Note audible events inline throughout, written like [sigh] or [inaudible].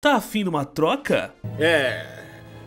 Tá afim de uma troca? É,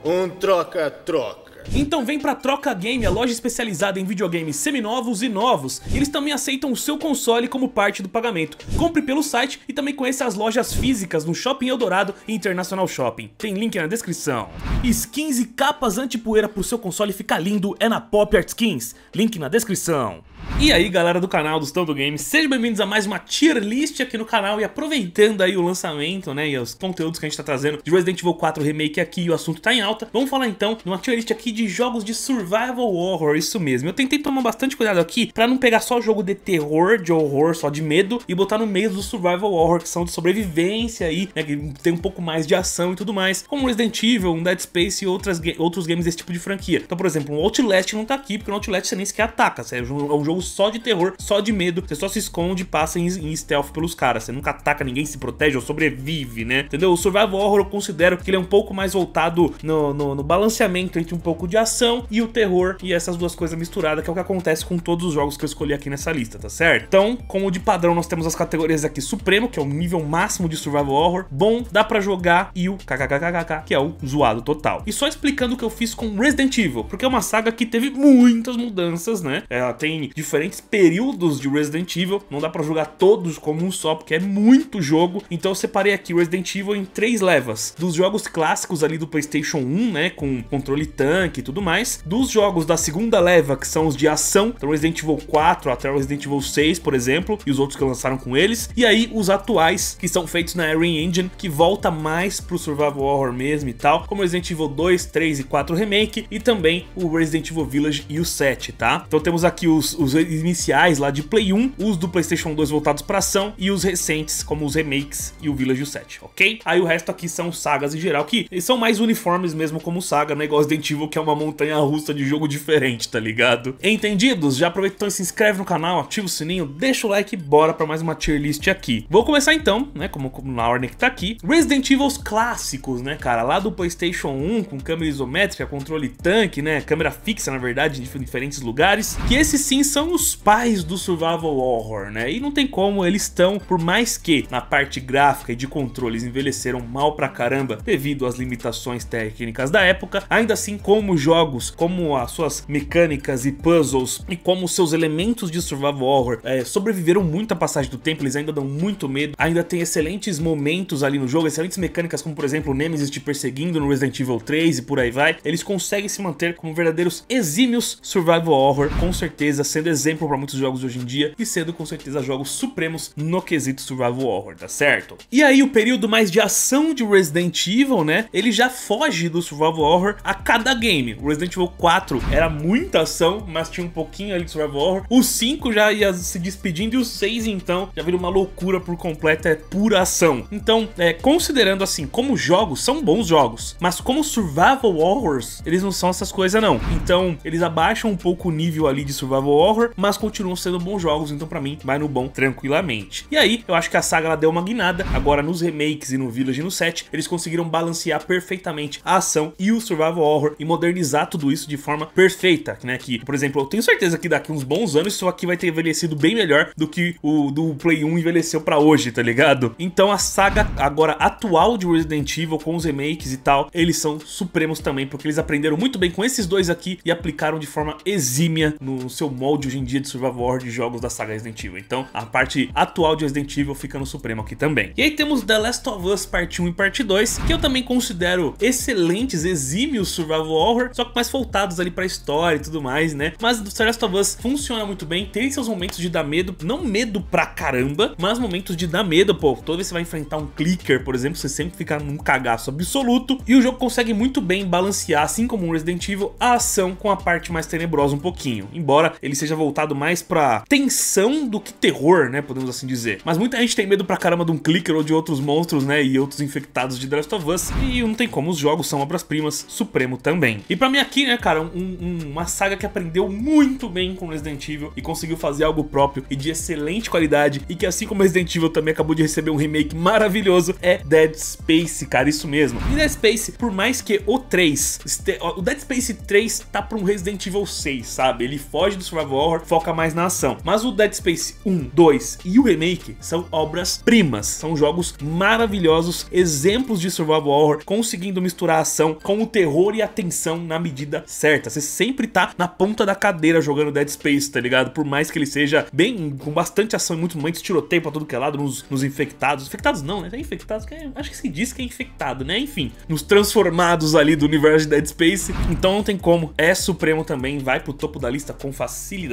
um troca-troca. Então vem pra Troca Game, a loja especializada em videogames seminovos e novos. Eles também aceitam o seu console como parte do pagamento. Compre pelo site e também conheça as lojas físicas no Shopping Eldorado e International Shopping. Tem link na descrição. Skins e capas antipoeira pro seu console ficar lindo é na Pop Art Skins. Link na descrição. E aí galera do canal do Estando Games, sejam bem-vindos a mais uma tier list aqui no canal e aproveitando aí o lançamento, né, e os conteúdos que a gente tá trazendo de Resident Evil 4 Remake aqui e o assunto tá em alta, vamos falar então de uma tier list aqui de jogos de survival horror, isso mesmo. Eu tentei tomar bastante cuidado aqui pra não pegar só jogo de terror, de horror, só de medo e botar no meio do survival horror, que são de sobrevivência aí, né, que tem um pouco mais de ação e tudo mais, como Resident Evil, um Dead Space e outras, outros games desse tipo de franquia. Então, por exemplo, o um Outlast não tá aqui, porque o Outlast você nem sequer ataca, você é um jogo é jogo só de terror, só de medo. Você só se esconde e passa em, em stealth pelos caras. Você nunca ataca ninguém, se protege ou sobrevive, né? Entendeu? O Survival Horror eu considero que ele é um pouco mais voltado no, no, no balanceamento entre um pouco de ação e o terror e essas duas coisas misturadas, que é o que acontece com todos os jogos que eu escolhi aqui nessa lista, tá certo? Então, como de padrão, nós temos as categorias aqui Supremo, que é o nível máximo de Survival Horror, bom, dá pra jogar, e o kkkkk, que é o zoado total. E só explicando o que eu fiz com Resident Evil, porque é uma saga que teve muitas mudanças, né? Ela tem diferentes períodos de Resident Evil. Não dá pra jogar todos como um só, porque é muito jogo. Então eu separei aqui Resident Evil em três levas. Dos jogos clássicos ali do Playstation 1, né? Com controle tanque e tudo mais. Dos jogos da segunda leva, que são os de ação. Então Resident Evil 4 até Resident Evil 6, por exemplo. E os outros que lançaram com eles. E aí os atuais, que são feitos na Arena Engine, que volta mais pro survival horror mesmo e tal. Como Resident Evil 2, 3 e 4 Remake. E também o Resident Evil Village e o 7, tá? Então temos aqui os, os iniciais lá de Play 1, os do PlayStation 2 voltados para ação e os recentes, como os remakes e o Village 7, ok? Aí o resto aqui são sagas em geral, que são mais uniformes mesmo como saga, né? Igual Resident Evil, que é uma montanha russa de jogo diferente, tá ligado? Entendidos? Já aproveitou então e se inscreve no canal, ativa o sininho, deixa o like e bora pra mais uma tier list aqui. Vou começar então, né, como, como na ordem que tá aqui, Resident Evil clássicos, né, cara? Lá do Playstation 1, com câmera isométrica, controle tanque, né, câmera fixa, na verdade, em diferentes lugares, que esses sim são são os pais do survival horror, né? E não tem como, eles estão, por mais que na parte gráfica e de controles envelheceram mal pra caramba devido às limitações técnicas da época, ainda assim como jogos, como as suas mecânicas e puzzles e como seus elementos de survival horror é, sobreviveram muito à passagem do tempo, eles ainda dão muito medo, ainda tem excelentes momentos ali no jogo, excelentes mecânicas como por exemplo o Nemesis te perseguindo no Resident Evil 3 e por aí vai, eles conseguem se manter como verdadeiros exímios survival horror, com certeza sendo exemplo para muitos jogos de hoje em dia e sendo com certeza jogos supremos no quesito survival horror, tá certo? E aí o período mais de ação de Resident Evil, né, ele já foge do survival horror a cada game. O Resident Evil 4 era muita ação, mas tinha um pouquinho ali de survival horror. O 5 já ia se despedindo e o 6 então já vira uma loucura por completo, é pura ação. Então, é, considerando assim, como jogos, são bons jogos, mas como survival horrors, eles não são essas coisas não. Então, eles abaixam um pouco o nível ali de survival horror Horror, mas continuam sendo bons jogos, então para mim vai no bom tranquilamente. E aí, eu acho que a saga ela deu uma guinada, agora nos remakes e no Village e no 7, eles conseguiram balancear perfeitamente a ação e o survival horror e modernizar tudo isso de forma perfeita, né? Que, por exemplo, eu tenho certeza que daqui uns bons anos isso aqui vai ter envelhecido bem melhor do que o do Play 1 envelheceu para hoje, tá ligado? Então a saga agora atual de Resident Evil com os remakes e tal, eles são supremos também, porque eles aprenderam muito bem com esses dois aqui e aplicaram de forma exímia no seu molde de hoje em dia de survival horror de jogos da saga Resident Evil. Então a parte atual de Resident Evil fica no Supremo aqui também. E aí temos The Last of Us Parte 1 e Parte 2, que eu também considero excelentes, exímios survival horror, só que mais voltados ali pra história e tudo mais, né? Mas The Last of Us funciona muito bem, tem seus momentos de dar medo, não medo pra caramba, mas momentos de dar medo, pô. Toda vez que você vai enfrentar um clicker, por exemplo, você sempre fica num cagaço absoluto. E o jogo consegue muito bem balancear, assim como o Resident Evil, a ação com a parte mais tenebrosa um pouquinho. Embora ele seja seja voltado mais pra tensão do que terror, né? Podemos assim dizer. Mas muita gente tem medo pra caramba de um clicker ou de outros monstros, né? E outros infectados de The Last of Us. E não tem como, os jogos são obras-primas, Supremo também. E pra mim aqui, né, cara, um, um, uma saga que aprendeu muito bem com Resident Evil e conseguiu fazer algo próprio e de excelente qualidade. E que assim como Resident Evil também acabou de receber um remake maravilhoso, é Dead Space, cara, isso mesmo. E Dead Space, por mais que o 3, este... o Dead Space 3 tá pra um Resident Evil 6, sabe? Ele foge do survival horror foca mais na ação. Mas o Dead Space 1, 2 e o remake são obras-primas, são jogos maravilhosos, exemplos de survival horror, conseguindo misturar a ação com o terror e a tensão na medida certa. Você sempre tá na ponta da cadeira jogando Dead Space, tá ligado? Por mais que ele seja bem com bastante ação e muitos momentos, tiroteio pra todo que é lado, nos, nos infectados. Infectados não, né? É infectados, que é, acho que se diz que é infectado, né? Enfim, nos transformados ali do universo de Dead Space. Então não tem como. É supremo também, vai pro topo da lista com facilidade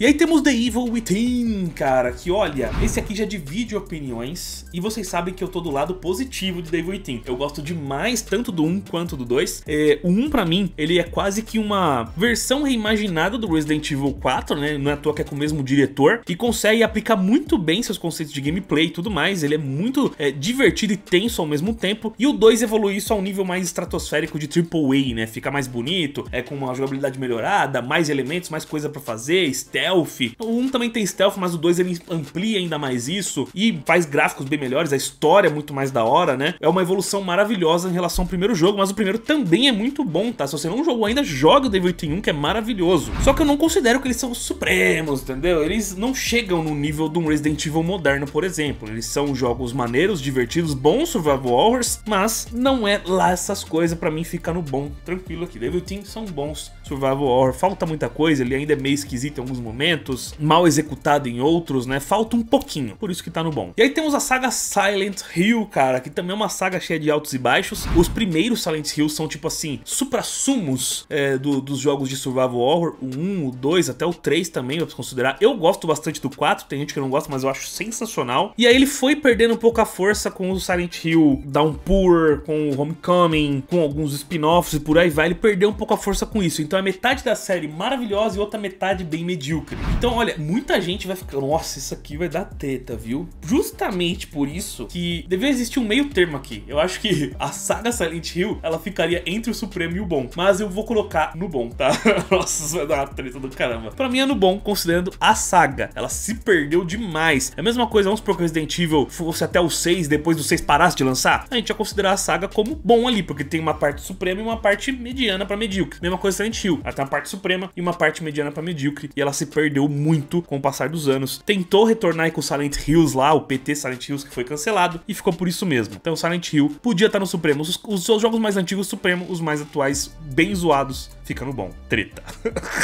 e aí temos The Evil Within, cara, que olha, esse aqui já divide opiniões e vocês sabem que eu tô do lado positivo de The Evil Within. Eu gosto demais tanto do 1 quanto do 2. É, o 1 pra mim, ele é quase que uma versão reimaginada do Resident Evil 4, né? Não é à toa que é com o mesmo diretor e consegue aplicar muito bem seus conceitos de gameplay e tudo mais. Ele é muito é, divertido e tenso ao mesmo tempo. E o 2 evolui isso a um nível mais estratosférico de AAA, né? Fica mais bonito, é com uma jogabilidade melhorada, mais elementos, mais coisa pra fazer fazer, stealth. O 1 também tem stealth, mas o 2 ele amplia ainda mais isso e faz gráficos bem melhores, a história é muito mais da hora, né? É uma evolução maravilhosa em relação ao primeiro jogo, mas o primeiro também é muito bom, tá? Se você não jogou ainda, joga o Devil 1, que é maravilhoso. Só que eu não considero que eles são supremos, entendeu? Eles não chegam no nível de um Resident Evil moderno, por exemplo. Eles são jogos maneiros, divertidos, bons survival horrors, mas não é lá essas coisas, pra mim ficar no bom, tranquilo aqui. Devil Team são bons, survival horror. Falta muita coisa, ele ainda é meio esquisito em alguns momentos, mal executado em outros, né? Falta um pouquinho, por isso que tá no bom. E aí temos a saga Silent Hill, cara, que também é uma saga cheia de altos e baixos. Os primeiros Silent Hill são, tipo assim, supra-sumos é, do, dos jogos de survival horror. O 1, o 2, até o 3 também, vamos considerar. Eu gosto bastante do 4, tem gente que não gosta, mas eu acho sensacional. E aí ele foi perdendo um pouco a força com o Silent Hill Downpour, com o Homecoming, com alguns spin-offs e por aí vai. Ele perdeu um pouco a força com isso, então então metade da série maravilhosa e outra metade bem medíocre. Então, olha, muita gente vai ficar, nossa, isso aqui vai dar teta, viu? Justamente por isso que deveria existir um meio termo aqui. Eu acho que [laughs] a saga Silent Hill, ela ficaria entre o Supremo e o bom. Mas eu vou colocar no bom, tá? [laughs] nossa, isso vai dar uma treta do caramba. Pra mim é no bom, considerando a saga. Ela se perdeu demais. É a mesma coisa, vamos supor que Resident Evil fosse até o 6, depois do 6 parasse de lançar. A gente ia considerar a saga como bom ali, porque tem uma parte suprema e uma parte mediana pra medíocre. Mesma coisa Silent Hill até Ela tem uma parte suprema e uma parte mediana para medíocre. E ela se perdeu muito com o passar dos anos. Tentou retornar com o Silent Hills lá, o PT Silent Hills que foi cancelado e ficou por isso mesmo. Então Silent Hill podia estar tá no Supremo. Os, os seus jogos mais antigos, Supremo, os mais atuais, bem zoados, ficando bom. Treta.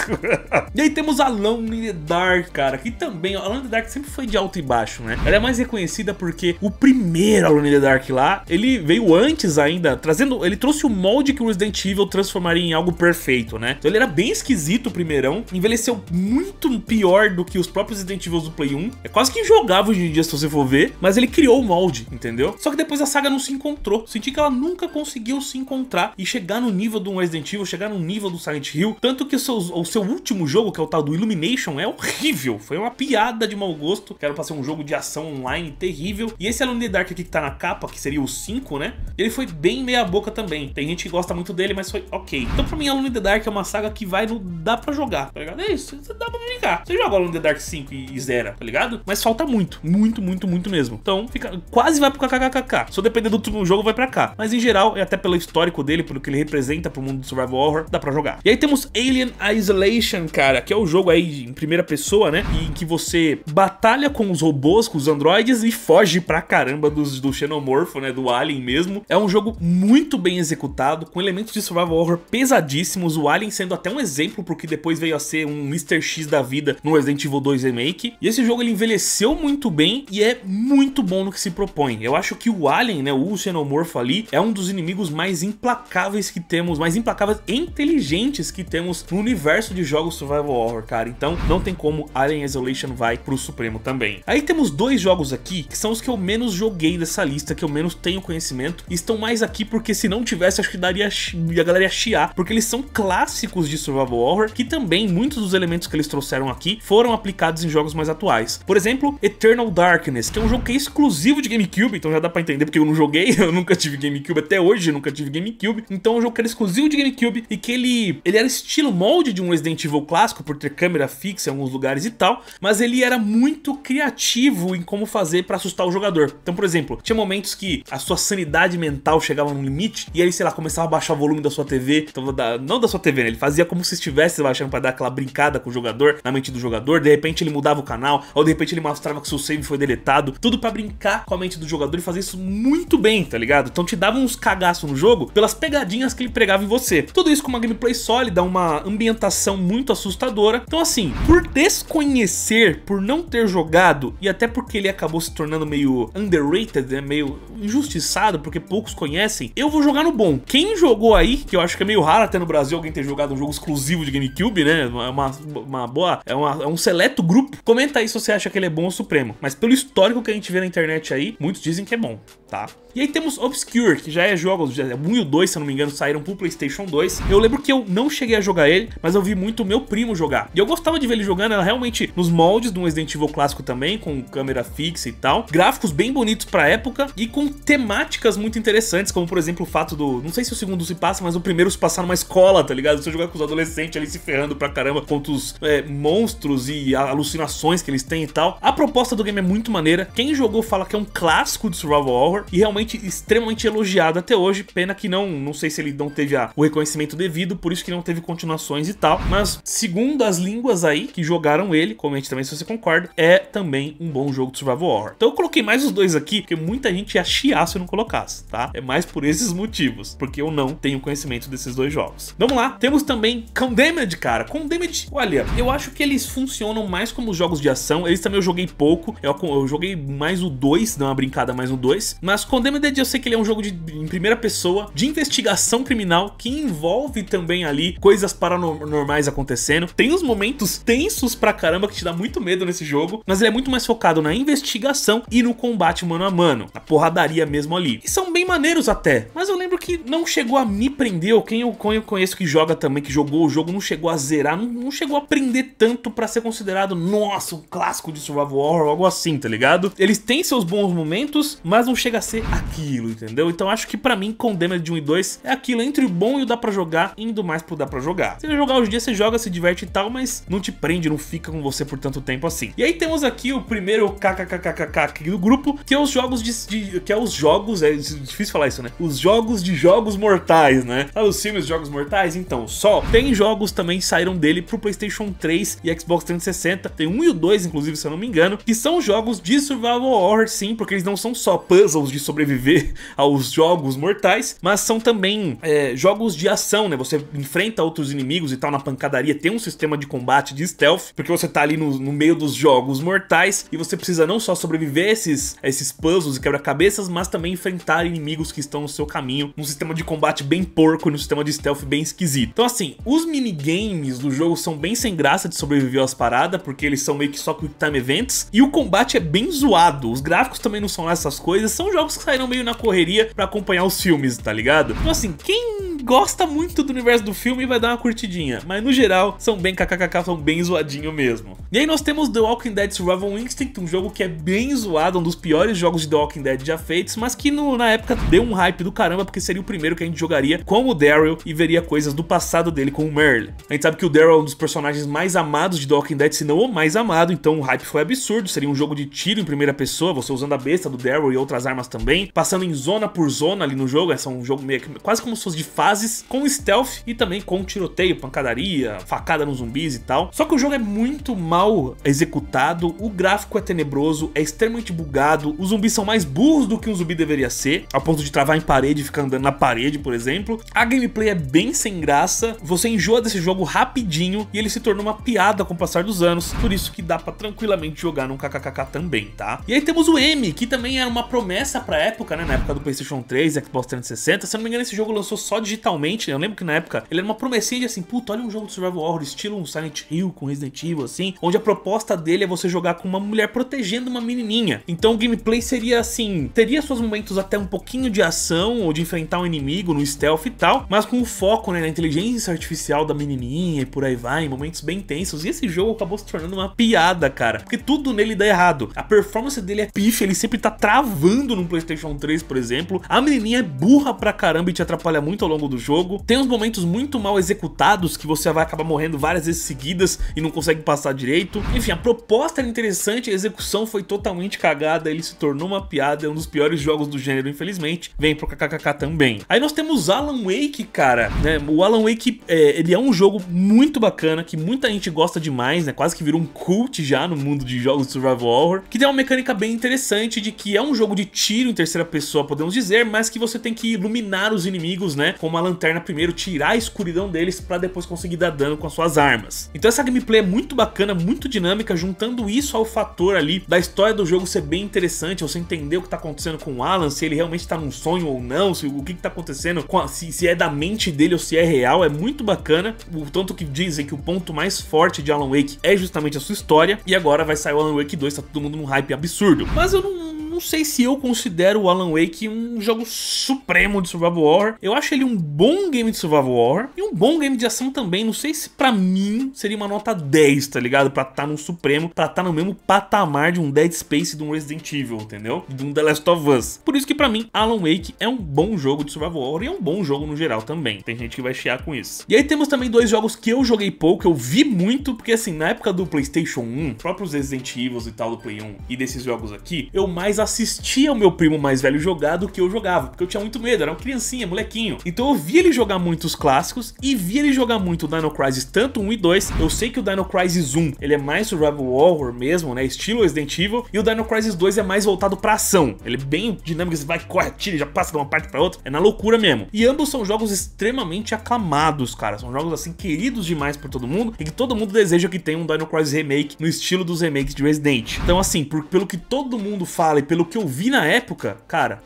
[laughs] e aí temos a Alone in the Dark, cara, que também, a Alone in the Dark sempre foi de alto e baixo, né? Ela é mais reconhecida porque o primeiro Alone in the Dark lá, ele veio antes ainda, trazendo, ele trouxe o molde que o Resident Evil transformaria em algo perfeito, né? Então ele era bem esquisito o primeirão, envelheceu muito pior do que os próprios Resident Evil do Play 1. É quase que injogável hoje em dia se você for ver, mas ele criou o molde, entendeu? Só que depois a saga não se encontrou. Senti que ela nunca conseguiu se encontrar e chegar no nível de um Resident Evil, chegar no nível do Silent Hill, tanto que o seu último jogo, que é o tal do Illumination, é horrível. Foi uma piada de mau gosto, quero passar pra ser um jogo de ação online terrível. E esse Alone in the Dark aqui que tá na capa, que seria o 5, né? Ele foi bem meia boca também. Tem gente que gosta muito dele, mas foi ok. Então pra mim Alone in the Dark é uma saga que vai no dá pra jogar, tá ligado? É isso, dá pra brincar. Você joga Alone in the Dark 5 e, e zera, tá ligado? Mas falta muito, muito, muito, muito mesmo. Então fica, quase vai pro kkkk. Só dependendo do jogo vai pra cá. Mas em geral, é até pelo histórico dele, pelo que ele representa pro mundo do survival horror, dá pra jogar jogar. E aí temos Alien Isolation, cara, que é o jogo aí em primeira pessoa, né? Em que você batalha com os robôs, com os androides e foge pra caramba dos, do xenomorfo, né? Do Alien mesmo. É um jogo muito bem executado, com elementos de survival horror pesadíssimos. O Alien sendo até um exemplo pro que depois veio a ser um Mr. X da vida no Resident Evil 2 Remake. E esse jogo ele envelheceu muito bem e é muito bom no que se propõe. Eu acho que o Alien, né? O xenomorfo ali, é um dos inimigos mais implacáveis que temos, mais implacáveis e inteligentes que temos no universo de jogos survival horror, cara. Então não tem como Alien Isolation vai pro Supremo também. Aí temos dois jogos aqui que são os que eu menos joguei dessa lista, que eu menos tenho conhecimento, e estão mais aqui porque se não tivesse acho que daria a galera ia chiar, porque eles são clássicos de survival horror que também muitos dos elementos que eles trouxeram aqui foram aplicados em jogos mais atuais. Por exemplo, Eternal Darkness, que é um jogo que é exclusivo de GameCube, então já dá para entender porque eu não joguei, [laughs] eu nunca tive GameCube até hoje, nunca tive GameCube. Então é um jogo que era exclusivo de GameCube e que ele ele era estilo molde de um Resident Evil clássico, por ter câmera fixa em alguns lugares e tal, mas ele era muito criativo em como fazer para assustar o jogador. Então, por exemplo, tinha momentos que a sua sanidade mental chegava no limite e aí, sei lá, começava a baixar o volume da sua TV, então, da, não da sua TV, né? Ele fazia como se estivesse baixando para dar aquela brincada com o jogador, na mente do jogador, de repente ele mudava o canal, ou de repente ele mostrava que seu save foi deletado, tudo para brincar com a mente do jogador e fazer isso muito bem, tá ligado? Então te dava uns cagaços no jogo pelas pegadinhas que ele pregava em você. Tudo isso com uma gameplay gameplay sólida, uma ambientação muito assustadora. Então assim, por desconhecer, por não ter jogado e até porque ele acabou se tornando meio underrated, né, meio injustiçado, porque poucos conhecem, eu vou jogar no bom. Quem jogou aí, que eu acho que é meio raro até no Brasil alguém ter jogado um jogo exclusivo de GameCube, né? É uma, uma boa, é, uma, é um seleto grupo. Comenta aí se você acha que ele é bom ou supremo. Mas pelo histórico que a gente vê na internet aí, muitos dizem que é bom, tá? E aí temos Obscure, que já é jogos, já é 1 e o 2, se eu não me engano, saíram pro Playstation 2. Eu lembro que eu não cheguei a jogar ele, mas eu vi muito meu primo jogar. E eu gostava de ver ele jogando, era realmente nos moldes de um Resident Evil clássico também, com câmera fixa e tal. Gráficos bem bonitos pra época e com temáticas muito interessantes, como por exemplo o fato do. Não sei se o segundo se passa, mas o primeiro se passar numa escola, tá ligado? Você jogar com os adolescentes ali se ferrando pra caramba contra os é, monstros e alucinações que eles têm e tal. A proposta do game é muito maneira. Quem jogou fala que é um clássico de survival horror e realmente extremamente elogiado até hoje. Pena que não, não sei se ele não teve a, o reconhecimento devido por isso que não teve continuações e tal. Mas, segundo as línguas aí que jogaram ele, comente também se você concorda, é também um bom jogo de survival horror. Então eu coloquei mais os dois aqui, porque muita gente ia chiar se eu não colocasse, tá? É mais por esses motivos, porque eu não tenho conhecimento desses dois jogos. Vamos lá, temos também Condemned, cara. Condemned, olha, eu acho que eles funcionam mais como jogos de ação. Eles também eu joguei pouco, eu, eu joguei mais o 2, dá uma brincada mais o 2. Mas Condemned eu sei que ele é um jogo de, em primeira pessoa, de investigação criminal, que envolve também vem ali coisas paranormais acontecendo. Tem uns momentos tensos pra caramba que te dá muito medo nesse jogo, mas ele é muito mais focado na investigação e no combate mano a mano, na porradaria mesmo ali. E são bem maneiros até, mas eu lembro que não chegou a me prender, ou quem eu conheço que joga também, que jogou o jogo, não chegou a zerar, não, não chegou a prender tanto pra ser considerado, nossa, um clássico de survival horror, algo assim, tá ligado? Eles têm seus bons momentos, mas não chega a ser aquilo, entendeu? Então acho que pra mim, Condemned 1 e 2 é aquilo entre o bom e o dá pra jogar, indo mais pro dar pra jogar. Você vai jogar hoje em dia, você joga, se diverte e tal, mas não te prende, não fica com você por tanto tempo assim. E aí temos aqui o primeiro kkkkk aqui do grupo, que é os jogos de, de, que é os jogos, é difícil falar isso, né? Os jogos de jogos mortais, né? Sabe os filmes de jogos mortais? Então, só tem jogos também saíram dele pro PlayStation 3 e Xbox 360. Tem um e o dois, inclusive, se eu não me engano, que são jogos de survival horror, sim, porque eles não são só puzzles de sobreviver [laughs] aos jogos mortais, mas são também é, jogos de ação, né? Você enfrenta outros inimigos e tal na pancadaria, tem um sistema de combate de stealth, porque você tá ali no, no meio dos jogos mortais e você precisa não só sobreviver a esses, a esses puzzles e quebra-cabeças, mas também enfrentar inimigos que estão no seu caminho, num sistema de combate bem porco e num sistema de stealth bem esquisito. Então assim, os minigames do jogo são bem sem graça de sobreviver às paradas, porque eles são meio que só quick time events, e o combate é bem zoado, os gráficos também não são lá essas coisas, são jogos que saíram meio na correria para acompanhar os filmes, tá ligado? Então assim, quem gosta muito do universo do filme e vai dar uma curtidinha. Mas no geral, são bem kkkk, são bem zoadinho mesmo. E aí nós temos The Walking Dead Survival Instinct, um jogo que é bem zoado, um dos piores jogos de The Walking Dead já feitos, mas que no, na época deu um hype do caramba, porque seria o primeiro que a gente jogaria com o Daryl e veria coisas do passado dele com o Merle. A gente sabe que o Daryl é um dos personagens mais amados de The Walking Dead, se não o mais amado, então o hype foi absurdo, seria um jogo de tiro em primeira pessoa, você usando a besta do Daryl e outras armas também, passando em zona por zona ali no jogo, é um jogo meio que, quase como se fosse de fase fases com stealth e também com tiroteio, pancadaria, facada nos zumbis e tal. Só que o jogo é muito mal executado, o gráfico é tenebroso, é extremamente bugado, os zumbis são mais burros do que um zumbi deveria ser, a ponto de travar em parede e ficar andando na parede, por exemplo. A gameplay é bem sem graça, você enjoa desse jogo rapidinho e ele se tornou uma piada com o passar dos anos, por isso que dá para tranquilamente jogar num KKKK também, tá? E aí temos o M, que também era uma promessa pra época, né, na época do Playstation 3 Xbox 360, se eu não me engano esse jogo lançou só digital mentalmente, eu lembro que na época ele era uma promessinha de assim, puta, olha um jogo de survival horror, estilo um Silent Hill com Resident Evil, assim, onde a proposta dele é você jogar com uma mulher protegendo uma menininha. Então o gameplay seria assim, teria seus momentos até um pouquinho de ação ou de enfrentar um inimigo no stealth e tal, mas com o foco né, na inteligência artificial da menininha e por aí vai, em momentos bem tensos. E esse jogo acabou se tornando uma piada, cara, porque tudo nele dá errado. A performance dele é pif, ele sempre tá travando no PlayStation 3, por exemplo. A menininha é burra pra caramba e te atrapalha muito ao longo do do jogo. Tem uns momentos muito mal executados que você vai acabar morrendo várias vezes seguidas e não consegue passar direito. Enfim, a proposta era interessante, a execução foi totalmente cagada, ele se tornou uma piada, é um dos piores jogos do gênero, infelizmente. Vem pro KKK também. Aí nós temos Alan Wake, cara, né? O Alan Wake, é, ele é um jogo muito bacana, que muita gente gosta demais, né? Quase que virou um cult já no mundo de jogos de survival horror, que tem uma mecânica bem interessante de que é um jogo de tiro em terceira pessoa, podemos dizer, mas que você tem que iluminar os inimigos, né? Com uma lanterna primeiro, tirar a escuridão deles para depois conseguir dar dano com as suas armas. Então essa gameplay é muito bacana, muito dinâmica, juntando isso ao fator ali da história do jogo ser bem interessante, você entender o que tá acontecendo com o Alan, se ele realmente tá num sonho ou não, se, o que que tá acontecendo, a, se, se é da mente dele ou se é real, é muito bacana. O tanto que dizem que o ponto mais forte de Alan Wake é justamente a sua história, e agora vai sair o Alan Wake 2, tá todo mundo num hype absurdo. Mas eu não não sei se eu considero o Alan Wake um jogo supremo de survival horror. Eu acho ele um bom game de survival horror e um bom game de ação também. Não sei se para mim seria uma nota 10, tá ligado? Para estar tá no supremo, para estar tá no mesmo patamar de um Dead Space, de um Resident Evil, entendeu? De um The Last of Us. Por isso que para mim Alan Wake é um bom jogo de survival horror e é um bom jogo no geral também. Tem gente que vai chiar com isso. E aí temos também dois jogos que eu joguei pouco, eu vi muito, porque assim, na época do PlayStation 1, próprios Resident Evil e tal do Play 1 e desses jogos aqui, eu mais assistia o meu primo mais velho jogar do que eu jogava, porque eu tinha muito medo, era uma criancinha, molequinho. Então eu vi ele jogar muito os clássicos e vi ele jogar muito o Dino Crisis tanto 1 e 2. Eu sei que o Dino Crisis 1, ele é mais survival horror mesmo, né, estilo Resident Evil, e o Dino Crisis 2 é mais voltado para ação. Ele é bem dinâmico, você vai, corre, atira, já passa de uma parte para outra, é na loucura mesmo. E ambos são jogos extremamente aclamados, cara, são jogos assim queridos demais por todo mundo e que todo mundo deseja que tenha um Dino Crisis remake no estilo dos remakes de Resident. Então assim, por, pelo que todo mundo fala e pelo que eu vi na época, cara,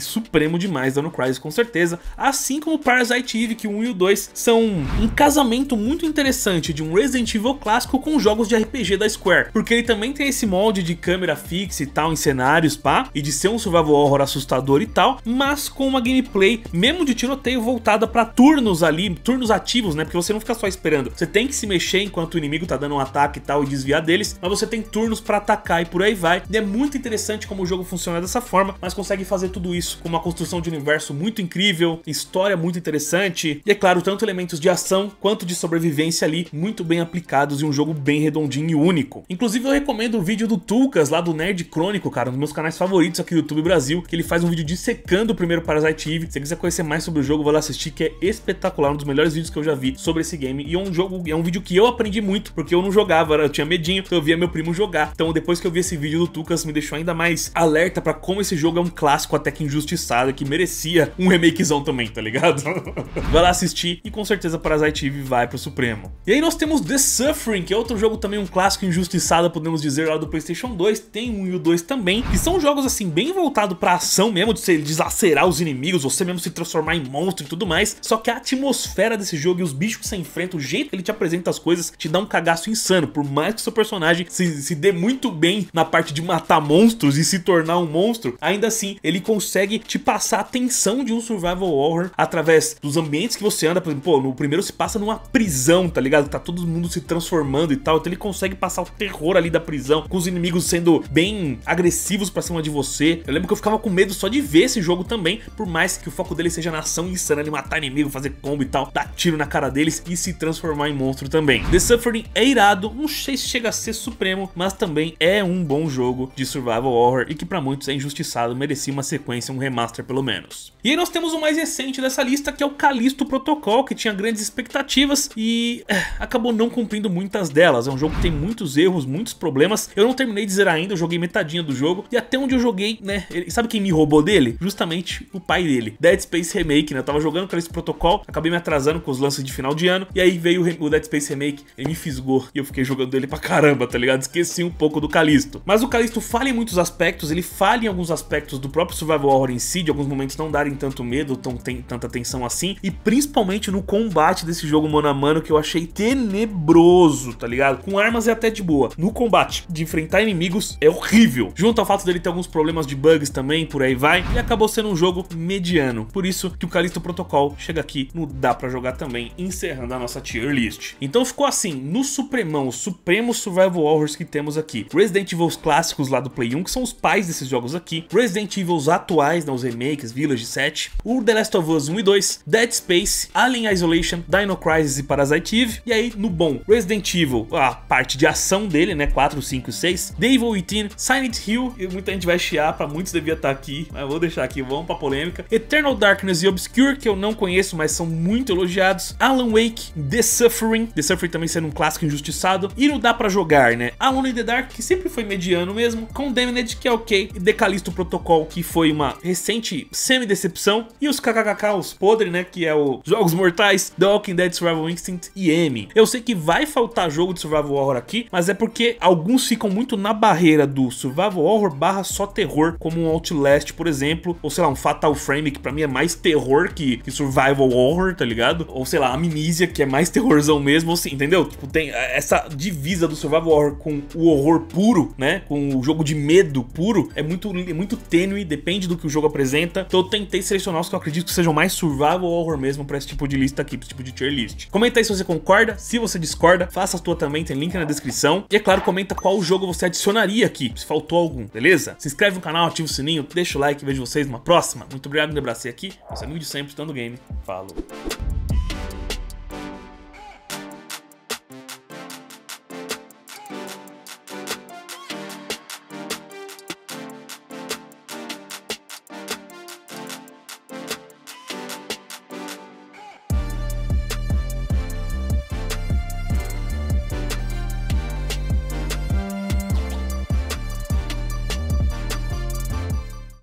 supremo demais Dano Crisis, com certeza. Assim como Parasite Eve, que o 1 e o 2 são um casamento muito interessante de um Resident Evil clássico com jogos de RPG da Square. Porque ele também tem esse molde de câmera fixa e tal, em cenários, pá, e de ser um survival horror assustador e tal, mas com uma gameplay, mesmo de tiroteio, voltada para turnos ali, turnos ativos, né? Porque você não fica só esperando. Você tem que se mexer enquanto o inimigo tá dando um ataque e tal e desviar deles, mas você tem turnos para atacar e por aí vai. E é muito interessante como o jogo funciona dessa forma, mas consegue fazer tudo isso com uma construção de universo muito incrível, história muito interessante, e é claro, tanto elementos de ação quanto de sobrevivência ali muito bem aplicados e um jogo bem redondinho e único. Inclusive eu recomendo o vídeo do Tulkas lá do Nerd Crônico, cara, um dos meus canais favoritos aqui do YouTube Brasil, que ele faz um vídeo dissecando o primeiro Parasite Eve. Se você quiser conhecer mais sobre o jogo, vai lá assistir, que é espetacular, um dos melhores vídeos que eu já vi sobre esse game. E é um jogo, é um vídeo que eu aprendi muito, porque eu não jogava, eu tinha medinho, então eu via meu primo jogar. Então depois que eu vi esse vídeo do Tucas, me deixou ainda mais alerta pra como esse jogo é um clássico até que injustiçado, que merecia um remakezão também, tá ligado? [laughs] vai lá assistir e com certeza Parasite Eve vai pro Supremo. E aí nós temos The Suffering, que é outro jogo também um clássico injustiçado, podemos dizer, lá do Playstation 2, tem um e o 2 também, que são jogos assim, bem voltados pra ação mesmo, de você desacerar os inimigos, você mesmo se transformar em monstro e tudo mais, só que a atmosfera desse jogo e os bichos que você enfrenta, o jeito que ele te apresenta as coisas, te dá um cagaço insano, por mais que seu personagem se, se dê muito bem na parte de matar monstros e se tornar um monstro, ainda assim ele consegue te passar a tensão de um survival horror através dos ambientes que você anda, por exemplo, pô, no primeiro se passa numa prisão, tá ligado? Tá todo mundo se transformando e tal, então ele consegue passar o terror ali da prisão, com os inimigos sendo bem agressivos pra cima de você. Eu lembro que eu ficava com medo só de ver esse jogo também, por mais que o foco dele seja na ação insana, ele matar inimigo, fazer combo e tal, dar tiro na cara deles e se transformar em monstro também. The Suffering é irado, não sei se chega a ser supremo, mas também é um bom jogo de survival horror e que para muitos é injustiçado, merecia uma sequência, um remaster pelo menos. E aí nós temos o mais recente dessa lista, que é o Calisto Protocol, que tinha grandes expectativas e eh, acabou não cumprindo muitas delas. É um jogo que tem muitos erros, muitos problemas. Eu não terminei de zerar ainda, eu joguei metadinha do jogo e até onde eu joguei, né, ele, sabe quem me roubou dele? Justamente o pai dele, Dead Space Remake, né? Eu tava jogando Calisto Protocol, acabei me atrasando com os lances de final de ano e aí veio o, o Dead Space Remake, ele me fisgou e eu fiquei jogando ele pra caramba, tá ligado? Esqueci um pouco do Calisto Mas o Calisto falha em muitos aspectos, aspectos, ele falha em alguns aspectos do próprio survival horror em si, de alguns momentos não darem tanto medo, tão, tem, tanta tensão assim, e principalmente no combate desse jogo mano a mano que eu achei tenebroso, tá ligado? Com armas é até de boa. No combate, de enfrentar inimigos, é horrível. Junto ao fato dele ter alguns problemas de bugs também, por aí vai, ele acabou sendo um jogo mediano. Por isso que o Calixto Protocol chega aqui no Dá Pra Jogar Também, encerrando a nossa tier list. Então ficou assim, no supremão, os supremos survival horrors que temos aqui. Resident Evil clássicos lá do Play 1, que são os principais desses jogos aqui, Resident Evil os atuais, né, os remakes, Village 7, o The Last of Us 1 e 2, Dead Space, Alien Isolation, Dino Crisis e Parasite Eve, e aí no bom, Resident Evil, a parte de ação dele, né, 4, 5 e 6, Devil Within, Silent Hill, e muita gente vai chiar, pra muitos devia estar tá aqui, mas vou deixar aqui, vamos pra polêmica, Eternal Darkness e Obscure, que eu não conheço, mas são muito elogiados, Alan Wake, The Suffering, The Suffering também sendo um clássico injustiçado, e não dá pra jogar, né, Alone in the Dark, que sempre foi mediano mesmo, Condemned, que é o ok. Decalisto Protocol, que foi uma recente semi-decepção. E os KKKK, os podre, né? Que é o Jogos Mortais, The Walking Dead, Survival Instinct e M. Eu sei que vai faltar jogo de Survival Horror aqui, mas é porque alguns ficam muito na barreira do Survival Horror barra só terror, como um Outlast, por exemplo, ou sei lá, um Fatal Frame, que pra mim é mais terror que, que Survival Horror, tá ligado? Ou sei lá, Amnesia, que é mais [laughs] terrorzão mesmo, assim, entendeu? Tipo, tem é, essa divisa do Survival Horror com o horror puro, né? Com o jogo de medo puro escuro, é muito, é muito tênue, depende do que o jogo apresenta. Então eu tentei selecionar os que eu acredito que sejam mais survival horror mesmo pra esse tipo de lista aqui, pra esse tipo de tier list. Comenta aí se você concorda, se você discorda, faça a tua também, tem link na descrição. E é claro, comenta qual jogo você adicionaria aqui, se faltou algum, beleza? Se inscreve no canal, ativa o sininho, deixa o like, vejo vocês numa próxima. Muito obrigado, me abracei aqui, é muito de sempre, estando game. Falou!